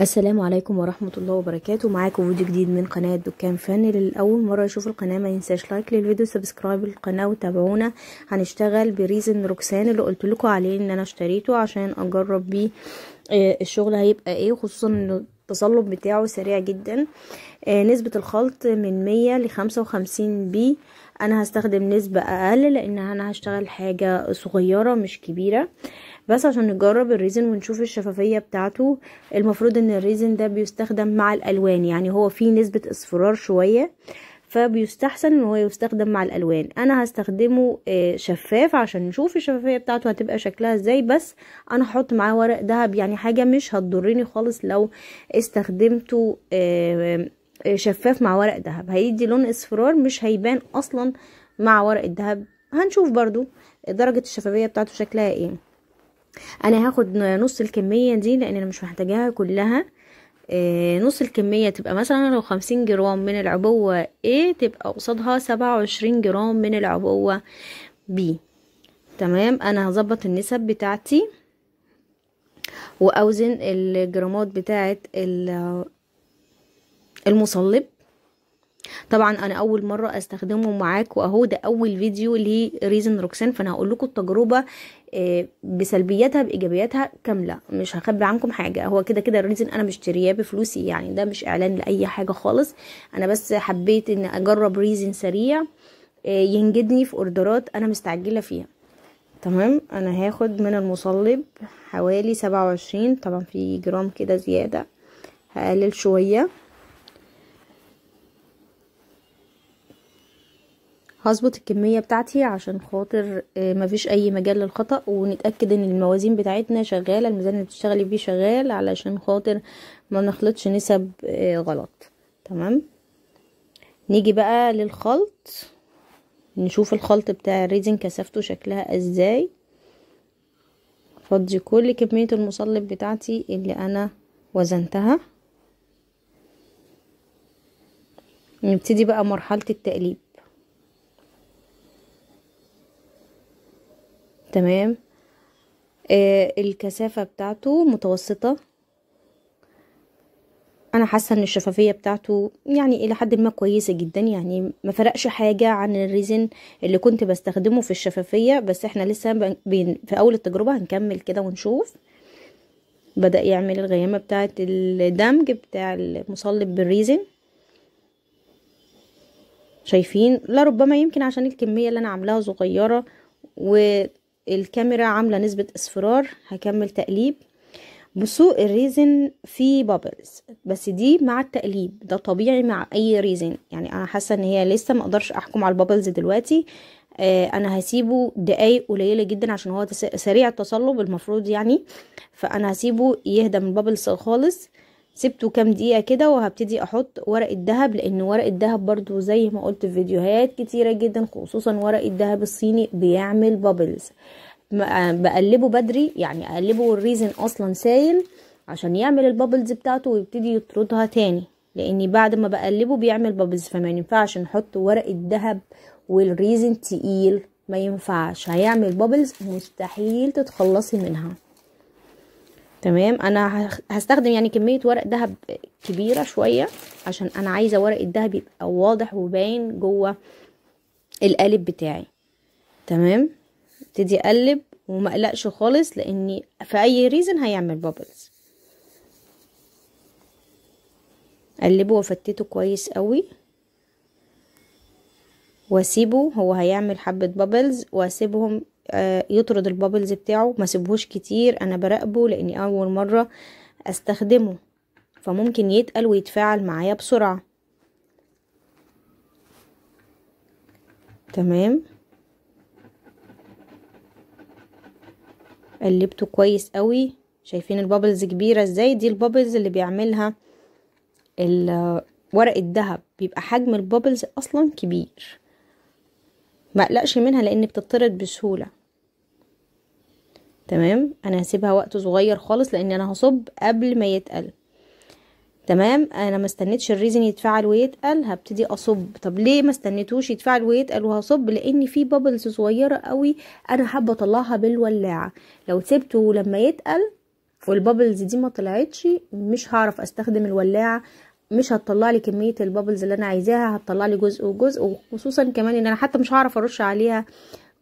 السلام عليكم ورحمة الله وبركاته معاكم فيديو جديد من قناة دكان فن للأول مرة يشوف القناة ما ينساش لايك للفيديو سبسكرايب للقناة وتابعونا هنشتغل بريزن روكسان اللي قلت لكم عليه ان انا اشتريته عشان اجرب بيه آه، الشغل هيبقى ايه خصوصا انه التصلب بتاعه سريع جدا آه نسبة الخلط من مية لخمسة وخمسين بي انا هستخدم نسبة اقل لان انا هشتغل حاجة صغيرة مش كبيرة بس عشان نجرب الريزن ونشوف الشفافية بتاعته المفروض ان الريزن ده بيستخدم مع الالوان يعني هو فيه نسبة اصفرار شوية فبيستحسن ان هو يستخدم مع الالوان انا هستخدمه آه، شفاف عشان نشوف الشفافيه بتاعته هتبقى شكلها ازاي بس انا هحط معاه ورق دهب يعني حاجه مش هتضرني خالص لو استخدمته آه، آه، شفاف مع ورق دهب هيدي لون اصفرار مش هيبان اصلا مع ورق الدهب هنشوف برضو درجه الشفافيه بتاعته شكلها ايه انا هاخد نص الكميه دي لان انا مش محتاجاها كلها آه، نص الكمية تبقى مثلا لو خمسين جرام من العبوة A تبقى قصادها سبعة وعشرين جرام من العبوة B تمام انا هظبط النسب بتاعتي واوزن الجرامات بتاعت المصلب طبعا انا اول مره استخدمه معاك واهو ده اول فيديو لريزن روكسان فانا هقول لكم التجربه آه، بسلبياتها بايجابياتها كامله مش هخبي عنكم حاجه هو كده كده الريزن انا مشترياه بفلوسي يعني ده مش اعلان لاي حاجه خالص انا بس حبيت ان اجرب ريزن سريع آه، ينجدني في اوردرات انا مستعجله فيها تمام انا هاخد من المصلب حوالي سبعة وعشرين طبعا في جرام كده زياده هقلل شويه هظبط الكمية بتاعتي عشان خاطر آه، مفيش اي مجال للخطأ ونتأكد ان الموازين بتاعتنا شغالة الميزان اللي بتشتغلي بيه شغال علشان خاطر ما نخلطش نسب آه، غلط تمام نيجي بقى للخلط نشوف الخلط بتاع الريزن كثافته شكلها ازاي فضي كل كمية المصلب بتاعتي اللي انا وزنتها نبتدي بقى مرحلة التقليب تمام آه الكثافة بتاعته متوسطة انا حاسة ان الشفافية بتاعته يعني الى حد ما كويسة جدا يعني ما فرقش حاجة عن الريزن اللي كنت بستخدمه في الشفافية بس احنا لسه في اول التجربة هنكمل كده ونشوف بدأ يعمل الغيامة بتاعة الدمج بتاع المصلب بالريزن شايفين لا ربما يمكن عشان الكمية اللي انا عاملاها صغيرة و الكاميرا عاملة نسبة اصفرار هكمل تقليب بصوا الريزن في بابلز بس دي مع التقليب ده طبيعي مع اي ريزن يعني انا حاسة ان هي لسه مقدرش احكم على البابلز دلوقتي آه انا هسيبه دقايق قليلة جدا عشان هو سريع التصلب المفروض يعني فانا هسيبه يهدى من البابلز خالص سبته كام دقيقة كده وهبتدي احط ورق الدهب لان ورق الدهب برضو زي ما قلت في فيديوهات كتيرة جدا خصوصا ورق الدهب الصيني بيعمل بابلز آه، بقلبه بدري يعني اقلبه والريزن اصلا سايل عشان يعمل البابلز بتاعته ويبتدي يطردها تاني لان بعد ما بقلبه بيعمل بابلز فما ينفعش نحط ورق الدهب والريزن تقيل ما ينفعش هيعمل بابلز مستحيل تتخلصي منها تمام انا هستخدم يعني كميه ورق دهب كبيره شويه عشان انا عايزه ورق الدهب يبقى واضح وباين جوه القالب بتاعي تمام ابتدي اقلب وما اقلقش خالص لاني في اي ريزن هيعمل بابلز اقلبه وافتته كويس قوي واسيبه هو هيعمل حبه بابلز واسيبهم آه، يطرد البابلز بتاعه ما سيبهوش كتير انا براقبه لاني اول مره استخدمه فممكن يتقل ويتفاعل معايا بسرعه تمام قلبته كويس قوي شايفين البابلز كبيره ازاي دي البابلز اللي بيعملها ورق الذهب بيبقى حجم البابلز اصلا كبير ما اقلقش منها لان بتطرد بسهوله تمام انا هسيبها وقت صغير خالص لان انا هصب قبل ما يتقل تمام انا ما استنيتش الريزن يتفعل ويتقل هبتدي اصب طب ليه ما استنيتوش يتفعل ويتقل وهصب لان في بابلز صغيره قوي انا حابه اطلعها بالولاعه لو سبته لما يتقل والبابلز دي ما طلعتش مش هعرف استخدم الولاعه مش هتطلع لي كميه البابلز اللي انا عايزاها هتطلع لي جزء وجزء وخصوصا كمان ان انا حتى مش هعرف ارش عليها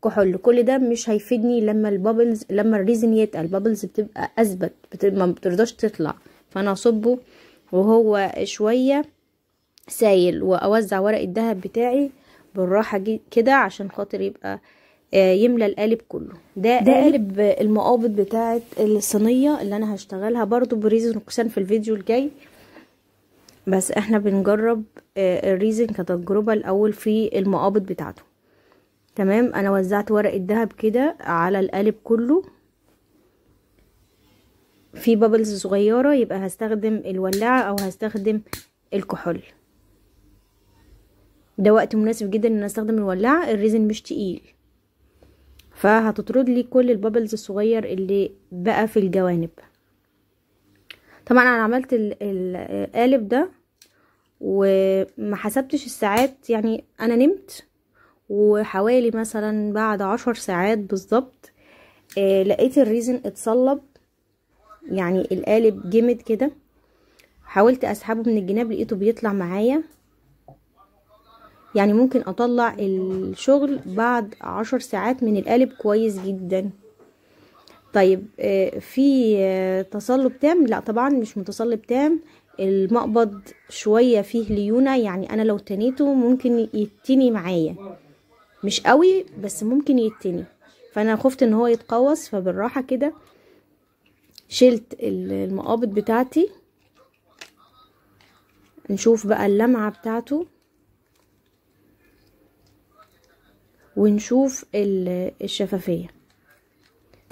كحول كل ده مش هيفيدني لما البابلز لما الريزن يتقل البابلز بتبقى اثبت ما بترضاش تطلع فانا اصبه وهو شويه سايل واوزع ورق الدهب بتاعي بالراحه كده عشان خاطر يبقى آه، يملى القالب كله ده, ده قالب المقابض بتاعه الصينيه اللي انا هشتغلها برضو بريزن وكسان في الفيديو الجاي بس احنا بنجرب آه، الريزن كتجربة الاول في المقابض بتاعته تمام انا وزعت ورق الدهب كده على القالب كله في بابلز صغيرة يبقى هستخدم الولاعة او هستخدم الكحول ده وقت مناسب جدا ان استخدم الولاعة الريزن مش تقيل فهتطرد لي كل البابلز الصغير اللي بقى في الجوانب طبعا انا عملت القالب ده وما حسبتش الساعات يعني انا نمت وحوالي مثلا بعد عشر ساعات بالظبط آه لقيت الريزن اتصلب يعني القالب جمد كده حاولت اسحبه من الجناب لقيته بيطلع معايا يعني ممكن اطلع الشغل بعد عشر ساعات من القالب كويس جدا طيب آه، في آه، تصلب تام لا طبعا مش متصلب تام المقبض شوية فيه ليونة يعني انا لو تنيته ممكن يتني معايا مش قوي بس ممكن يتني فانا خفت ان هو يتقوص فبالراحة كده شلت المقابض بتاعتي نشوف بقى اللمعة بتاعته ونشوف الشفافية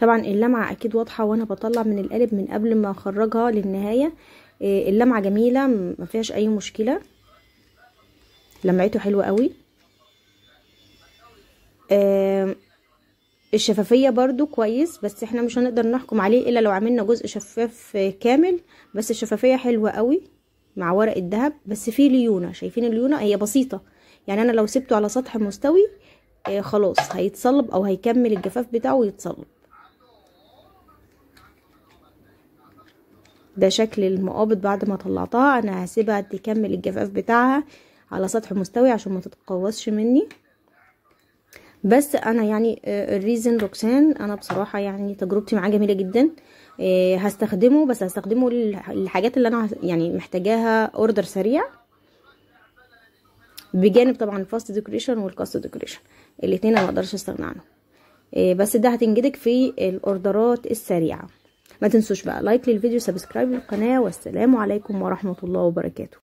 طبعا اللمعة اكيد واضحة وانا بطلع من القالب من قبل ما اخرجها للنهاية إيه، اللمعة جميلة ما فيهاش اي مشكلة لمعته حلوة قوي الشفافية برضو كويس بس احنا مش هنقدر نحكم عليه الا لو عملنا جزء شفاف كامل بس الشفافية حلوة قوي مع ورق الذهب بس فيه ليونة شايفين الليونة هي بسيطة يعني انا لو سبته على سطح مستوي آه، خلاص هيتصلب او هيكمل الجفاف بتاعه ويتصلب ده شكل المقابض بعد ما طلعتها انا هسيبها تكمل الجفاف بتاعها على سطح مستوي عشان ما تتقوصش مني بس انا يعني آه، الريزن روكسان انا بصراحه يعني تجربتي معاه جميله جدا آه، هستخدمه بس هستخدمه للحاجات اللي انا يعني محتاجاها اوردر سريع بجانب طبعا الفاست ديكوريشن والكاست ديكوريشن الاثنين ما اقدرش استغنى عنهم آه، بس ده هتنجدك في الاوردرات السريعه ما تنسوش بقى لايك للفيديو سبسكرايب للقناه والسلام عليكم ورحمه الله وبركاته